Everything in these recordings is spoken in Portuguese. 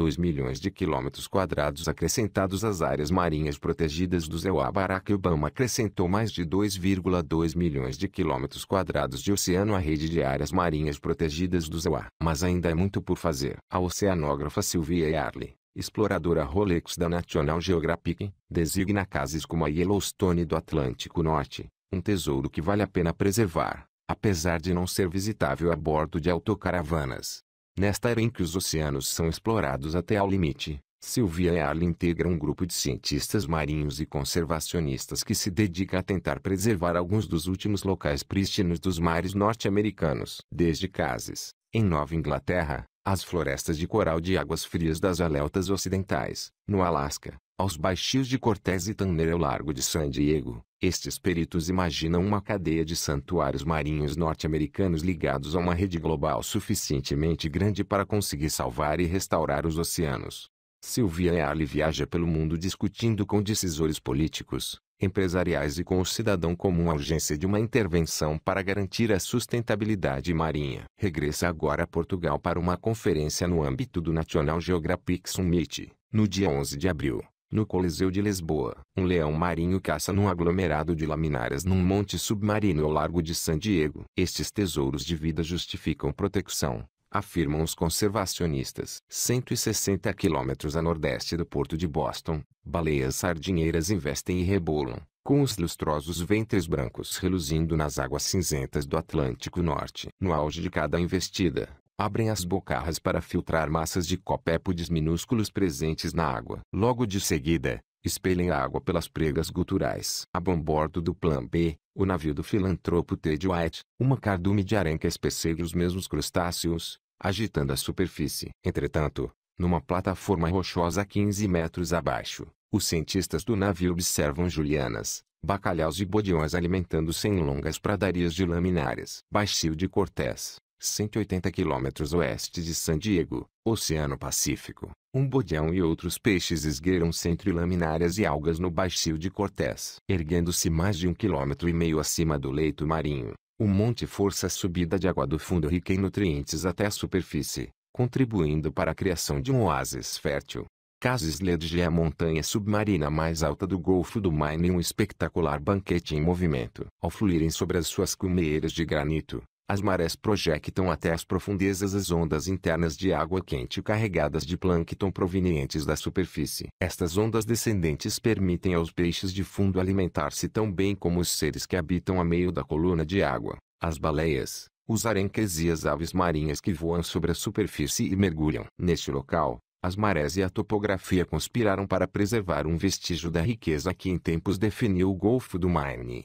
2 milhões de quilômetros quadrados acrescentados às áreas marinhas protegidas do ZEUA. Barack Obama acrescentou mais de 2,2 milhões de quilômetros quadrados de oceano à rede de áreas marinhas protegidas do ZEUA. Mas ainda é muito por fazer. A oceanógrafa Sylvia Yarley, exploradora Rolex da National Geographic, designa casas como a Yellowstone do Atlântico Norte, um tesouro que vale a pena preservar, apesar de não ser visitável a bordo de autocaravanas. Nesta era em que os oceanos são explorados até ao limite, Sylvia e integra integram um grupo de cientistas marinhos e conservacionistas que se dedica a tentar preservar alguns dos últimos locais prístinos dos mares norte-americanos. Desde Cases, em Nova Inglaterra, às florestas de coral de águas frias das Aleutas Ocidentais, no Alasca, aos baixios de Cortez e Tanner ao Largo de San Diego, estes peritos imaginam uma cadeia de santuários marinhos norte-americanos ligados a uma rede global suficientemente grande para conseguir salvar e restaurar os oceanos. Sylvia Earle viaja pelo mundo discutindo com decisores políticos, empresariais e com o cidadão comum a urgência de uma intervenção para garantir a sustentabilidade marinha. Regressa agora a Portugal para uma conferência no âmbito do National Geographic Summit, no dia 11 de abril. No Coliseu de Lisboa, um leão marinho caça num aglomerado de laminárias num monte submarino ao largo de San Diego. Estes tesouros de vida justificam proteção, afirmam os conservacionistas. 160 quilômetros a nordeste do porto de Boston, baleias sardinheiras investem e rebolam, com os lustrosos ventres brancos reluzindo nas águas cinzentas do Atlântico Norte. No auge de cada investida, Abrem as bocarras para filtrar massas de copépodes minúsculos presentes na água. Logo de seguida, espelhem a água pelas pregas guturais. A bombordo do Plan B, o navio do filantropo Ted White, uma cardume de arenques persegue os mesmos crustáceos, agitando a superfície. Entretanto, numa plataforma rochosa a 15 metros abaixo, os cientistas do navio observam julianas, bacalhaus e bodiões alimentando-se em longas pradarias de laminárias. Baixio de Cortés, 180 quilômetros oeste de San Diego, Oceano Pacífico. Um bodeão e outros peixes esgueiram-se entre laminárias e algas no baixio de Cortés. Erguendo-se mais de um quilômetro e meio acima do leito marinho, o monte força a subida de água do fundo rica em nutrientes até a superfície, contribuindo para a criação de um oásis fértil. Casisledge é a montanha submarina mais alta do Golfo do Maine e um espetacular banquete em movimento. Ao fluírem sobre as suas cumeiras de granito, as marés projectam até as profundezas as ondas internas de água quente carregadas de plâncton provenientes da superfície. Estas ondas descendentes permitem aos peixes de fundo alimentar-se tão bem como os seres que habitam a meio da coluna de água, as baleias, os arenques e as aves marinhas que voam sobre a superfície e mergulham. Neste local, as marés e a topografia conspiraram para preservar um vestígio da riqueza que em tempos definiu o Golfo do Maine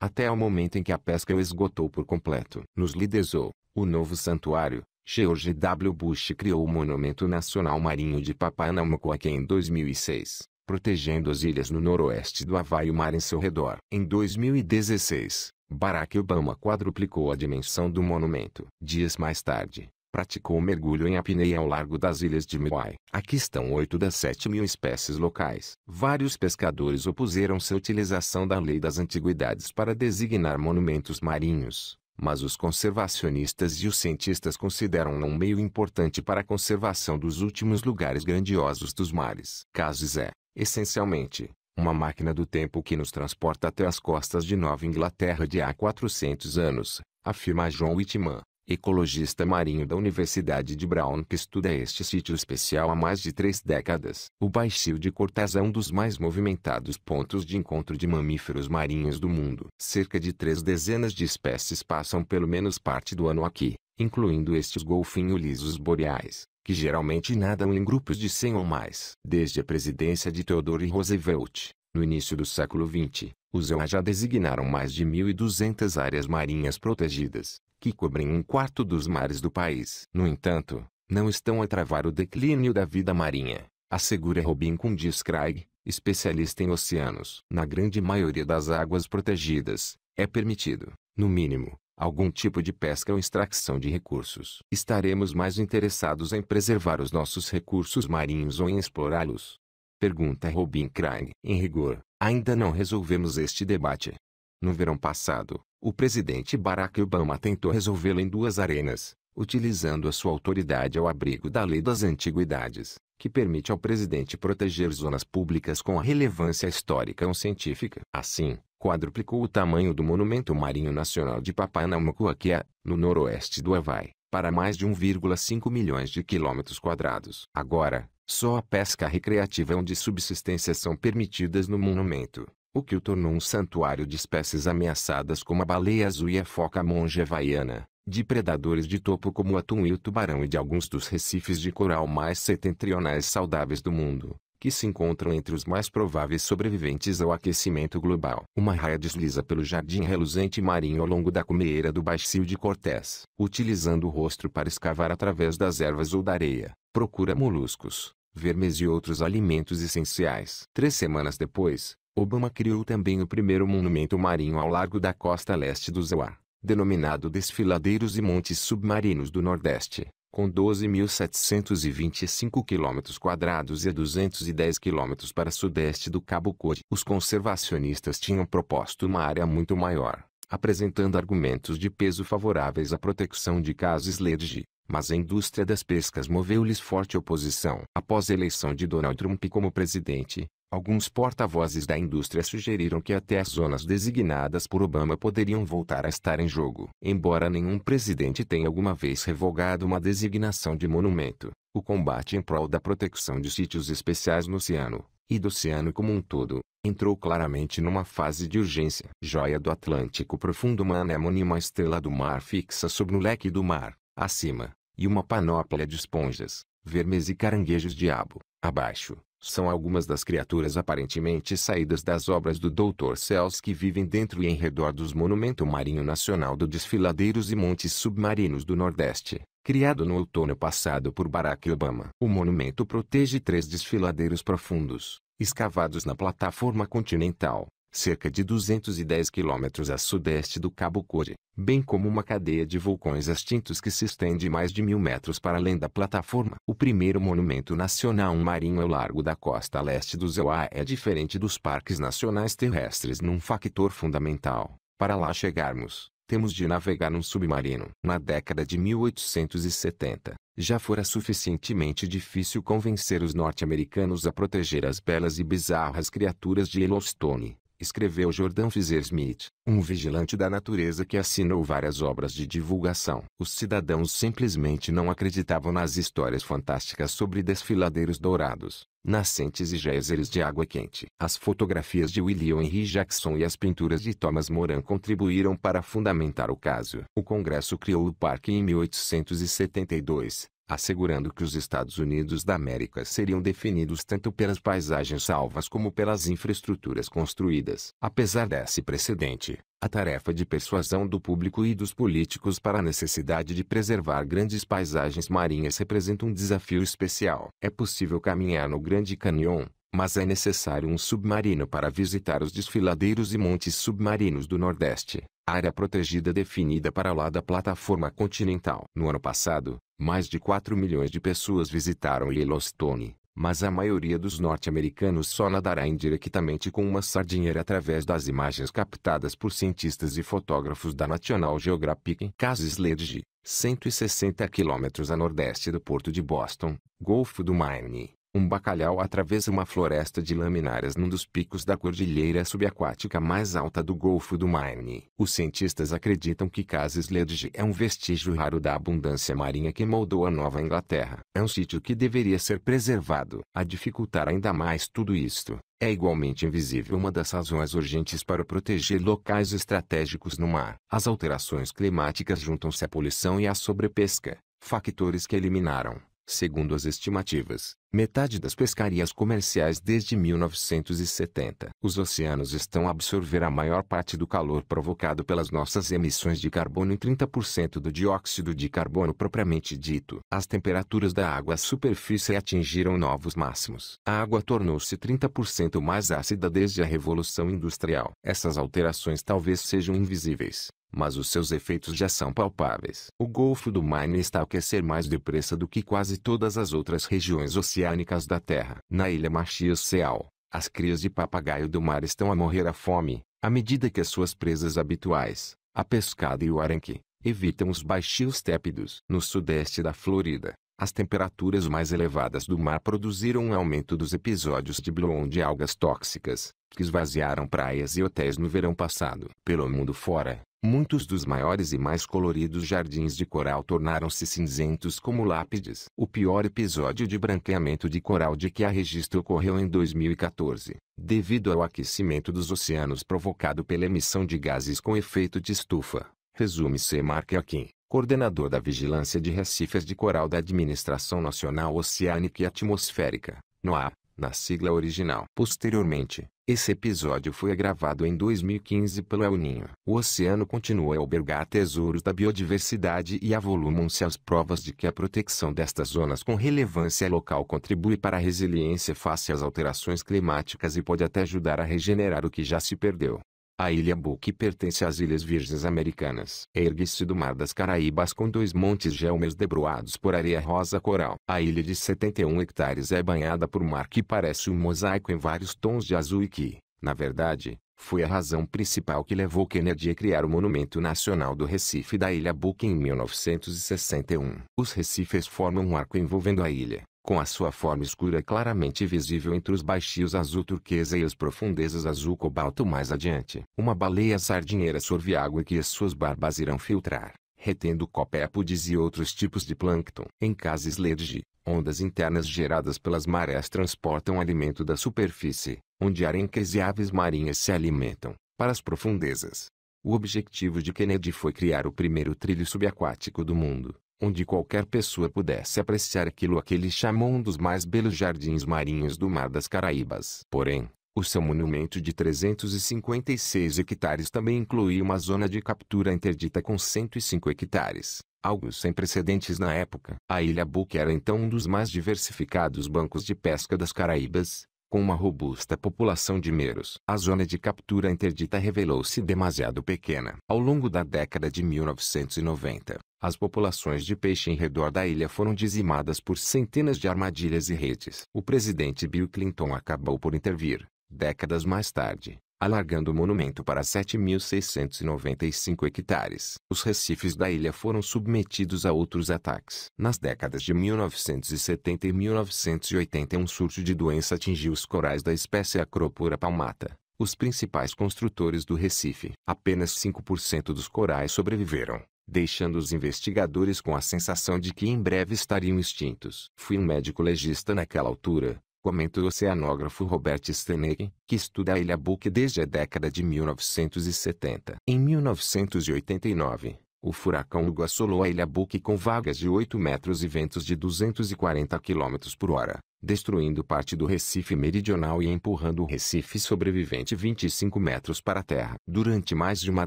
até ao momento em que a pesca o esgotou por completo. Nos Lidesou, o novo santuário, George W. Bush criou o Monumento Nacional Marinho de Papanamocoaque em 2006, protegendo as ilhas no noroeste do Havaí e o mar em seu redor. Em 2016, Barack Obama quadruplicou a dimensão do monumento. Dias mais tarde, praticou mergulho em apneia ao largo das ilhas de Midway. Aqui estão oito das sete mil espécies locais. Vários pescadores opuseram-se à utilização da lei das antiguidades para designar monumentos marinhos. Mas os conservacionistas e os cientistas consideram-na um meio importante para a conservação dos últimos lugares grandiosos dos mares. Cases é, essencialmente, uma máquina do tempo que nos transporta até as costas de Nova Inglaterra de há 400 anos, afirma John Whitman ecologista marinho da Universidade de Brown que estuda este sítio especial há mais de três décadas. O baixio de Cortaz é um dos mais movimentados pontos de encontro de mamíferos marinhos do mundo. Cerca de três dezenas de espécies passam pelo menos parte do ano aqui, incluindo estes golfinhos lisos boreais que geralmente nadam em grupos de 100 ou mais. Desde a presidência de Theodore Roosevelt, no início do século XX, os EUA já designaram mais de 1.200 áreas marinhas protegidas que cobrem um quarto dos mares do país. No entanto, não estão a travar o declínio da vida marinha, assegura Robin Kundis Craig, especialista em oceanos. Na grande maioria das águas protegidas, é permitido, no mínimo, algum tipo de pesca ou extração de recursos. Estaremos mais interessados em preservar os nossos recursos marinhos ou em explorá-los? Pergunta Robin Craig. Em rigor, ainda não resolvemos este debate. No verão passado, o presidente Barack Obama tentou resolvê-lo em duas arenas, utilizando a sua autoridade ao abrigo da Lei das Antiguidades, que permite ao presidente proteger zonas públicas com a relevância histórica ou científica. Assim, quadruplicou o tamanho do Monumento Marinho Nacional de Papanaumukuakea, é, no noroeste do Havaí, para mais de 1,5 milhões de quilômetros quadrados. Agora, só a pesca recreativa e de subsistência são permitidas no monumento o que o tornou um santuário de espécies ameaçadas como a baleia azul e a foca monge havaiana, de predadores de topo como o atum e o tubarão e de alguns dos recifes de coral mais setentrionais saudáveis do mundo, que se encontram entre os mais prováveis sobreviventes ao aquecimento global. Uma raia desliza pelo jardim reluzente marinho ao longo da cumeira do baixio de Cortés, utilizando o rostro para escavar através das ervas ou da areia, procura moluscos, vermes e outros alimentos essenciais. Três semanas depois, Obama criou também o primeiro monumento marinho ao largo da costa leste do Zauá, denominado Desfiladeiros e Montes Submarinos do Nordeste, com 12.725 km quadrados e 210 km para sudeste do Cabo Cod. Os conservacionistas tinham proposto uma área muito maior, apresentando argumentos de peso favoráveis à proteção de casos Sledge, mas a indústria das pescas moveu-lhes forte oposição. Após a eleição de Donald Trump como presidente, alguns porta-vozes da indústria sugeriram que até as zonas designadas por Obama poderiam voltar a estar em jogo. Embora nenhum presidente tenha alguma vez revogado uma designação de monumento, o combate em prol da proteção de sítios especiais no oceano, e do oceano como um todo, entrou claramente numa fase de urgência. Joia do Atlântico Profundo Uma e uma estrela do mar fixa sobre o leque do mar, acima, e uma panóplia de esponjas, vermes e caranguejos diabo. Abaixo, são algumas das criaturas aparentemente saídas das obras do Dr. Cells que vivem dentro e em redor dos Monumento Marinho Nacional do Desfiladeiros e Montes Submarinos do Nordeste, criado no outono passado por Barack Obama. O monumento protege três desfiladeiros profundos, escavados na plataforma continental, cerca de 210 quilômetros a sudeste do Cabo Cod, bem como uma cadeia de vulcões extintos que se estende mais de mil metros para além da plataforma. O primeiro monumento nacional marinho ao é largo da costa leste do Zeuá é diferente dos parques nacionais terrestres num fator fundamental. Para lá chegarmos, temos de navegar num submarino. Na década de 1870, já fora suficientemente difícil convencer os norte-americanos a proteger as belas e bizarras criaturas de Yellowstone escreveu Jordan Fizer smith um vigilante da natureza que assinou várias obras de divulgação. Os cidadãos simplesmente não acreditavam nas histórias fantásticas sobre desfiladeiros dourados, nascentes e geysers de água quente. As fotografias de William Henry Jackson e as pinturas de Thomas Moran contribuíram para fundamentar o caso. O Congresso criou o parque em 1872, assegurando que os Estados Unidos da América seriam definidos tanto pelas paisagens salvas como pelas infraestruturas construídas. Apesar desse precedente, a tarefa de persuasão do público e dos políticos para a necessidade de preservar grandes paisagens marinhas representa um desafio especial. É possível caminhar no Grande Canyon, mas é necessário um submarino para visitar os desfiladeiros e montes submarinos do Nordeste, área protegida definida para lá da plataforma continental. No ano passado, mais de 4 milhões de pessoas visitaram Yellowstone, mas a maioria dos norte-americanos só nadará indiretamente com uma sardinheira através das imagens captadas por cientistas e fotógrafos da National Geographic em Cassled, 160 quilômetros a nordeste do porto de Boston, Golfo do Maine. Um bacalhau atravessa uma floresta de laminárias num dos picos da cordilheira subaquática mais alta do Golfo do Maine. Os cientistas acreditam que Cases Ledge é um vestígio raro da abundância marinha que moldou a Nova Inglaterra. É um sítio que deveria ser preservado. A dificultar ainda mais tudo isto, é igualmente invisível uma das razões urgentes para proteger locais estratégicos no mar. As alterações climáticas juntam-se à poluição e à sobrepesca, factores que eliminaram Segundo as estimativas, metade das pescarias comerciais desde 1970. Os oceanos estão a absorver a maior parte do calor provocado pelas nossas emissões de carbono e 30% do dióxido de carbono propriamente dito. As temperaturas da água à superfície atingiram novos máximos. A água tornou-se 30% mais ácida desde a Revolução Industrial. Essas alterações talvez sejam invisíveis, mas os seus efeitos já são palpáveis. O Golfo do Maine está a aquecer mais depressa do que quase todas as outras regiões oceânicas da Terra. Na ilha Machias Seal, as crias de papagaio do mar estão a morrer à fome, à medida que as suas presas habituais, a pescada e o arenque, evitam os baixios tépidos. No sudeste da Florida, as temperaturas mais elevadas do mar produziram um aumento dos episódios de bloom de algas tóxicas, que esvaziaram praias e hotéis no verão passado. Pelo mundo fora, Muitos dos maiores e mais coloridos jardins de coral tornaram-se cinzentos como lápides. O pior episódio de branqueamento de coral de que há registro ocorreu em 2014, devido ao aquecimento dos oceanos provocado pela emissão de gases com efeito de estufa. Resume-se Mark Akin, coordenador da Vigilância de Recifes de Coral da Administração Nacional Oceânica e Atmosférica, NOAA, na sigla original. Posteriormente, esse episódio foi gravado em 2015 pelo El Ninho. O oceano continua a albergar tesouros da biodiversidade e avolumam-se as provas de que a proteção destas zonas com relevância local contribui para a resiliência face às alterações climáticas e pode até ajudar a regenerar o que já se perdeu. A ilha Buque pertence às Ilhas Virgens Americanas. Ergue-se do Mar das Caraíbas com dois montes gelmeus debruados por areia rosa coral. A ilha de 71 hectares é banhada por mar que parece um mosaico em vários tons de azul e que, na verdade, foi a razão principal que levou Kennedy a criar o Monumento Nacional do Recife da Ilha Buque em 1961. Os recifes formam um arco envolvendo a ilha, com a sua forma escura claramente visível entre os baixios azul turquesa e as profundezas azul cobalto mais adiante. Uma baleia sardinheira sorve água que as suas barbas irão filtrar, retendo copépodes e outros tipos de plâncton. Em cases lerge, ondas internas geradas pelas marés transportam alimento da superfície, onde arencas e aves marinhas se alimentam, para as profundezas. O objetivo de Kennedy foi criar o primeiro trilho subaquático do mundo, onde qualquer pessoa pudesse apreciar aquilo a que eles chamam um dos mais belos jardins marinhos do Mar das Caraíbas. Porém, o seu monumento de 356 hectares também incluía uma zona de captura interdita com 105 hectares, algo sem precedentes na época. A Ilha Buque era então um dos mais diversificados bancos de pesca das Caraíbas, com uma robusta população de meros. A zona de captura interdita revelou-se demasiado pequena. Ao longo da década de 1990, as populações de peixe em redor da ilha foram dizimadas por centenas de armadilhas e redes. O presidente Bill Clinton acabou por intervir, décadas mais tarde, alargando o monumento para 7.695 hectares. Os recifes da ilha foram submetidos a outros ataques. Nas décadas de 1970 e 1980 um surto de doença atingiu os corais da espécie Acropora palmata, os principais construtores do recife. Apenas 5% dos corais sobreviveram, deixando os investigadores com a sensação de que em breve estariam extintos. Fui um médico legista naquela altura, comentou o oceanógrafo Robert Steneck, que estuda a Ilha Book desde a década de 1970. Em 1989, o furacão Hugo assolou a ilha Buque com vagas de 8 metros e ventos de 240 km por hora, destruindo parte do Recife meridional e empurrando o Recife sobrevivente 25 metros para a terra. Durante mais de uma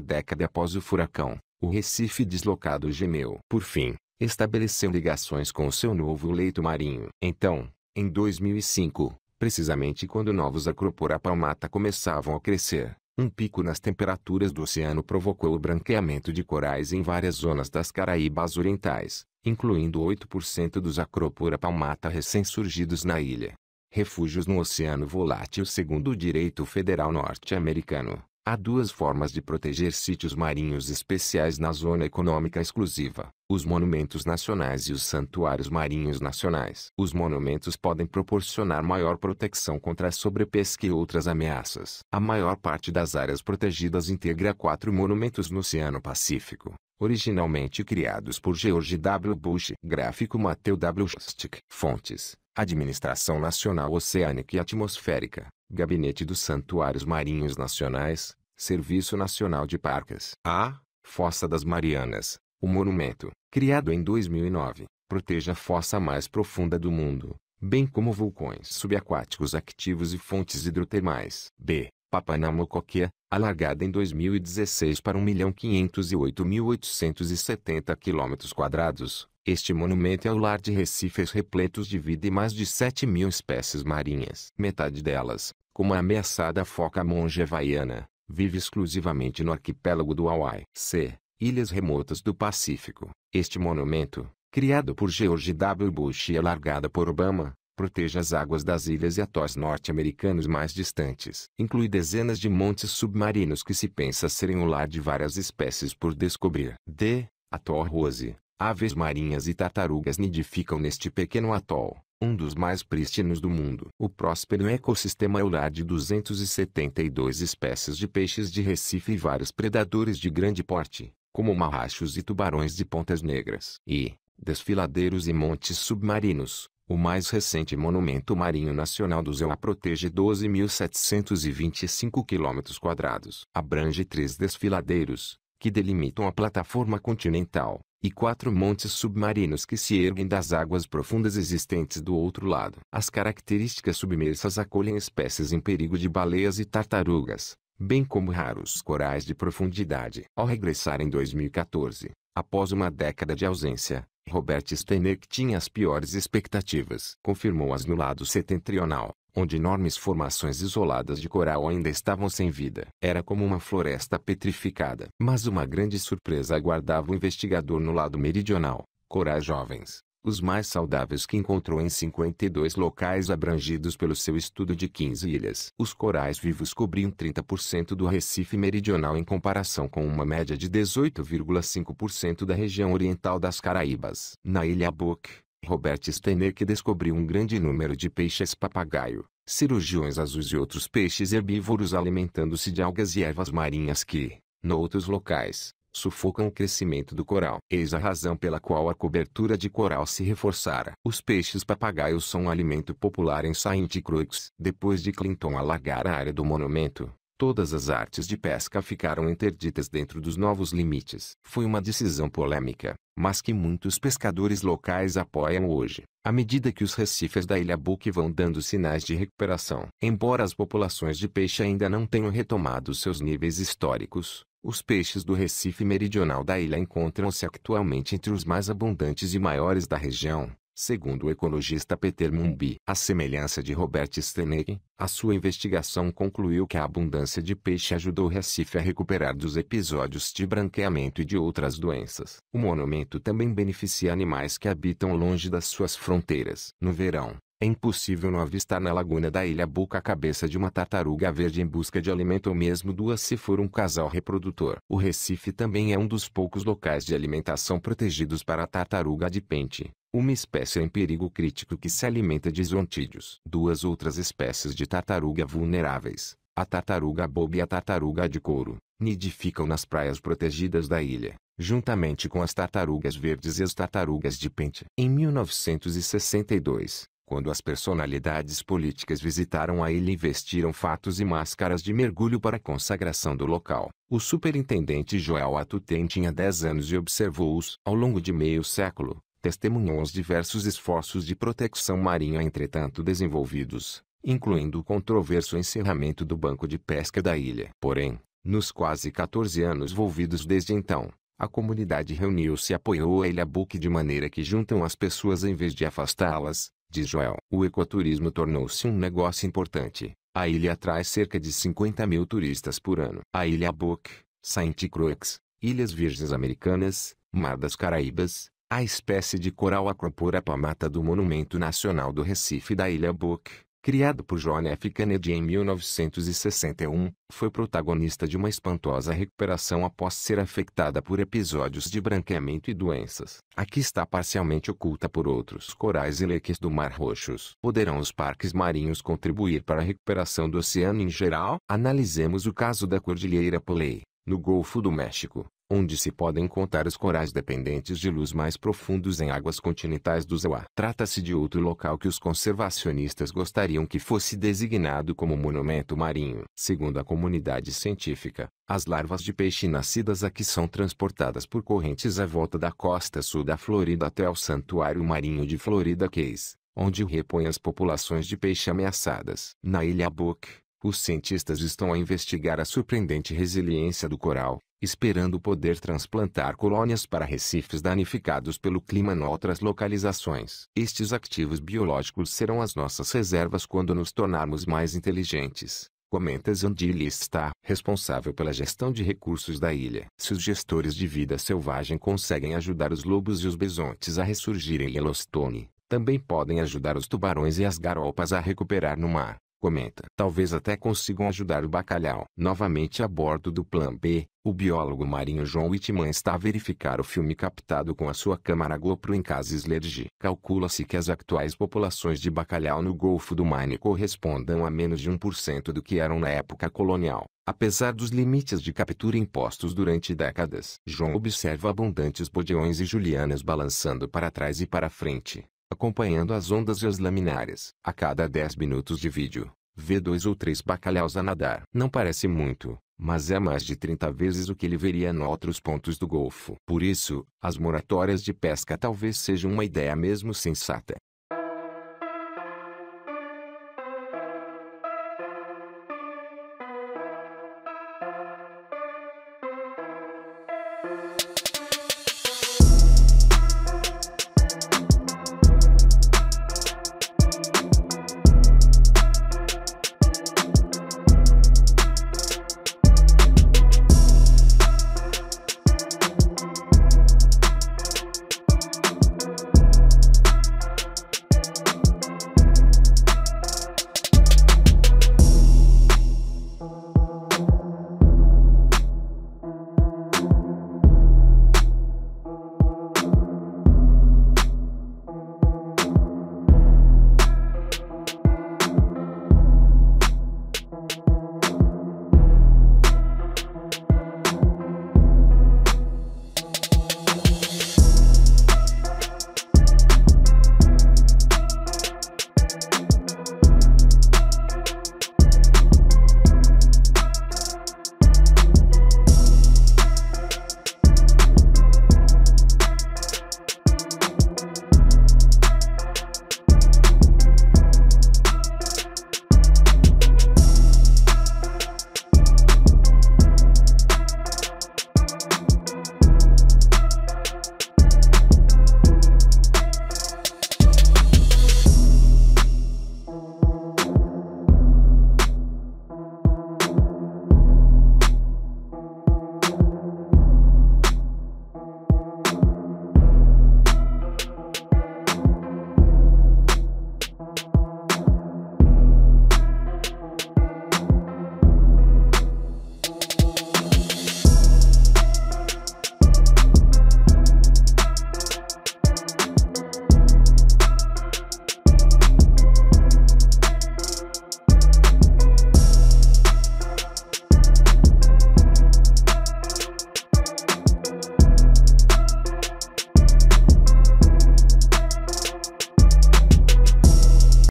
década após o furacão, o Recife deslocado gemeu. Por fim, estabeleceu ligações com o seu novo leito marinho. Então, em 2005, precisamente quando novos acropora palmata começavam a crescer, um pico nas temperaturas do oceano provocou o branqueamento de corais em várias zonas das Caraíbas Orientais, incluindo 8% dos Acropora palmata recém-surgidos na ilha. Refúgios no oceano volátil segundo o direito federal norte-americano Há duas formas de proteger sítios marinhos especiais na Zona Econômica Exclusiva: os monumentos nacionais e os santuários marinhos nacionais. Os monumentos podem proporcionar maior proteção contra a sobrepesca e outras ameaças. A maior parte das áreas protegidas integra quatro monumentos no Oceano Pacífico, originalmente criados por George W. Bush. Gráfico Matthew W. Stick. Fontes: Administração Nacional Oceânica e Atmosférica. Gabinete dos Santuários Marinhos Nacionais, Serviço Nacional de Parques. A. Fossa das Marianas. O monumento, criado em 2009, protege a fossa mais profunda do mundo, bem como vulcões subaquáticos ativos e fontes hidrotermais. B. Papanamocoquia, alargada em 2016 para 1.508.870 km². Este monumento é o lar de recifes repletos de vida e mais de 7 mil espécies marinhas. Metade delas, como a ameaçada foca monge havaiana, vive exclusivamente no arquipélago do Hawaii. C. Ilhas remotas do Pacífico. Este monumento, criado por George W. Bush e alargado por Obama, protege as águas das ilhas e atóis norte-americanos mais distantes. Inclui dezenas de montes submarinos que se pensa serem o lar de várias espécies por descobrir. D. Atol Rose. Aves marinhas e tartarugas nidificam neste pequeno atol, um dos mais prístinos do mundo. O próspero ecossistema é o lar de 272 espécies de peixes de Recife e vários predadores de grande porte, como marrachos e tubarões de pontas negras. E, desfiladeiros e montes submarinos. O mais recente monumento marinho nacional do ZEUA protege 12.725 km², abrange três desfiladeiros, que delimitam a plataforma continental, e quatro montes submarinos que se erguem das águas profundas existentes do outro lado. As características submersas acolhem espécies em perigo de baleias e tartarugas, bem como raros corais de profundidade. Ao regressar em 2014, após uma década de ausência, Robert Steiner tinha as piores expectativas. Confirmou-as no lado setentrional, onde enormes formações isoladas de coral ainda estavam sem vida. Era como uma floresta petrificada. Mas uma grande surpresa aguardava o investigador no lado meridional. Corais jovens, os mais saudáveis que encontrou em 52 locais abrangidos pelo seu estudo de 15 ilhas. Os corais vivos cobriam 30% do Recife meridional em comparação com uma média de 18,5% da região oriental das Caraíbas. Na ilha Boque, Robert Steinbeck descobriu um grande número de peixes-papagaio, cirurgiões azuis e outros peixes herbívoros alimentando-se de algas e ervas marinhas que, noutros locais, sufocam o crescimento do coral. Eis a razão pela qual a cobertura de coral se reforçara. Os peixes papagaios são um alimento popular em Saint Croix. Depois de Clinton alagar a área do monumento, Todas as artes de pesca ficaram interditas dentro dos novos limites. Foi uma decisão polêmica, mas que muitos pescadores locais apoiam hoje, à medida que os recifes da Ilha Buque vão dando sinais de recuperação. Embora as populações de peixe ainda não tenham retomado seus níveis históricos, os peixes do recife meridional da ilha encontram-se atualmente entre os mais abundantes e maiores da região. Segundo o ecologista Peter Mumbi, a semelhança de Robert Stenegg, a sua investigação concluiu que a abundância de peixe ajudou o Recife a recuperar dos episódios de branqueamento e de outras doenças. O monumento também beneficia animais que habitam longe das suas fronteiras. No verão, é impossível não avistar na laguna da ilha Boca a cabeça de uma tartaruga verde em busca de alimento ou mesmo duas se for um casal reprodutor. O Recife também é um dos poucos locais de alimentação protegidos para a tartaruga de pente. Uma espécie em perigo crítico que se alimenta de zoontídeos. Duas outras espécies de tartaruga vulneráveis, a tartaruga boba e a tartaruga de couro, nidificam nas praias protegidas da ilha, juntamente com as tartarugas verdes e as tartarugas de pente. Em 1962, quando as personalidades políticas visitaram a ilha e vestiram fatos e máscaras de mergulho para a consagração do local, o superintendente Joel Atutem tinha 10 anos e observou-os ao longo de meio século testemunhou os diversos esforços de proteção marinha entretanto desenvolvidos, incluindo o controverso encerramento do Banco de Pesca da ilha. Porém, nos quase 14 anos envolvidos desde então, a comunidade reuniu-se e apoiou a Ilha Buque de maneira que juntam as pessoas em vez de afastá-las, diz Joel. O ecoturismo tornou-se um negócio importante. A ilha atrai cerca de 50 mil turistas por ano. A Ilha Buque, Saint Croix, Ilhas Virgens Americanas, Mar das Caraíbas, a espécie de coral acropora palmata do Monumento Nacional do Recife da Ilha Book, criado por John F. Kennedy em 1961, foi protagonista de uma espantosa recuperação após ser afetada por episódios de branqueamento e doenças. Aqui está parcialmente oculta por outros corais e leques do Mar Roxos. Poderão os parques marinhos contribuir para a recuperação do oceano em geral? Analisemos o caso da Cordilheira Polei, no Golfo do México onde se podem contar os corais dependentes de luz mais profundos em águas continentais do Zeuá. Trata-se de outro local que os conservacionistas gostariam que fosse designado como monumento marinho. Segundo a comunidade científica, as larvas de peixe nascidas aqui são transportadas por correntes à volta da costa sul da Florida até ao Santuário Marinho de Florida Keys, onde repõe as populações de peixe ameaçadas. Na ilha Book, os cientistas estão a investigar a surpreendente resiliência do coral, esperando poder transplantar colônias para recifes danificados pelo clima em outras localizações. Estes ativos biológicos serão as nossas reservas quando nos tornarmos mais inteligentes. Comenta Zandili está responsável pela gestão de recursos da ilha. Se os gestores de vida selvagem conseguem ajudar os lobos e os bisontes a ressurgirem em Yellowstone, também podem ajudar os tubarões e as garopas a recuperar no mar comenta. Talvez até consigam ajudar o bacalhau. Novamente a bordo do Plan B, o biólogo marinho João Whitman está a verificar o filme captado com a sua câmara GoPro em casa Casislergy. Calcula-se que as atuais populações de bacalhau no Golfo do Maine correspondam a menos de 1% do que eram na época colonial. Apesar dos limites de captura impostos durante décadas, João observa abundantes bodeões e julianas balançando para trás e para frente acompanhando as ondas e as laminárias. A cada 10 minutos de vídeo, vê dois ou três bacalhaus a nadar. Não parece muito, mas é mais de 30 vezes o que ele veria em outros pontos do Golfo. Por isso, as moratórias de pesca talvez sejam uma ideia mesmo sensata.